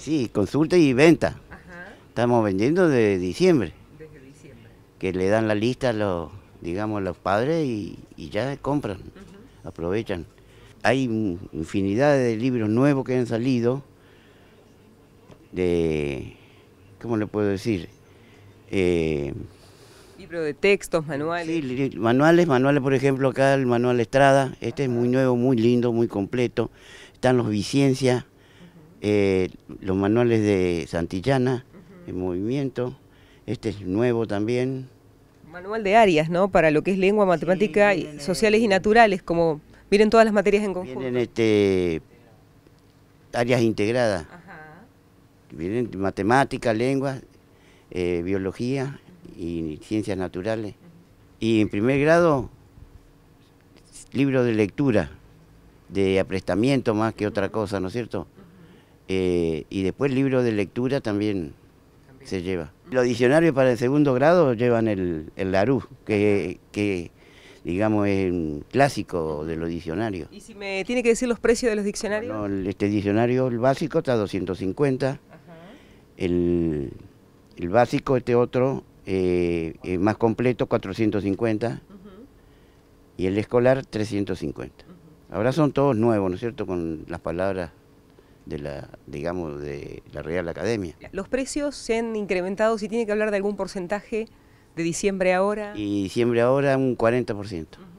Sí, consulta y venta. Estamos vendiendo de diciembre. Desde diciembre. Que le dan la lista a los, digamos, los padres y, ya compran, aprovechan. Hay infinidad de libros nuevos que han salido de, ¿cómo le puedo decir? Eh, libro de textos, manuales. Sí, manuales, manuales, por ejemplo, acá el manual Estrada, este es muy nuevo, muy lindo, muy completo. Están los Vicencia eh, los manuales de Santillana, en movimiento, este es nuevo también. Manual de áreas, ¿no? Para lo que es lengua, matemática, sociales y naturales, como miren todas las materias en conjunto. Vienen este, áreas integradas, Ajá. vienen matemática, lengua, eh, biología y ciencias naturales. Y en primer grado, libro de lectura, de aprestamiento más que otra cosa, ¿no es cierto? Eh, y después libro de lectura también, se lleva. Los diccionarios para el segundo grado llevan el, el Larú, que, que digamos, es un clásico de los diccionarios. ¿Y si me tiene que decir los precios de los diccionarios? este diccionario, el básico, está a 250. El, básico, este otro, eh, más completo, 450. Y el escolar, 350. Ahora son todos nuevos, ¿no es cierto?, con las palabras de la, digamos, de la Real Academia. ¿Los precios se han incrementado? Si tiene que hablar de algún porcentaje de diciembre ahora. Y diciembre ahora un 40%.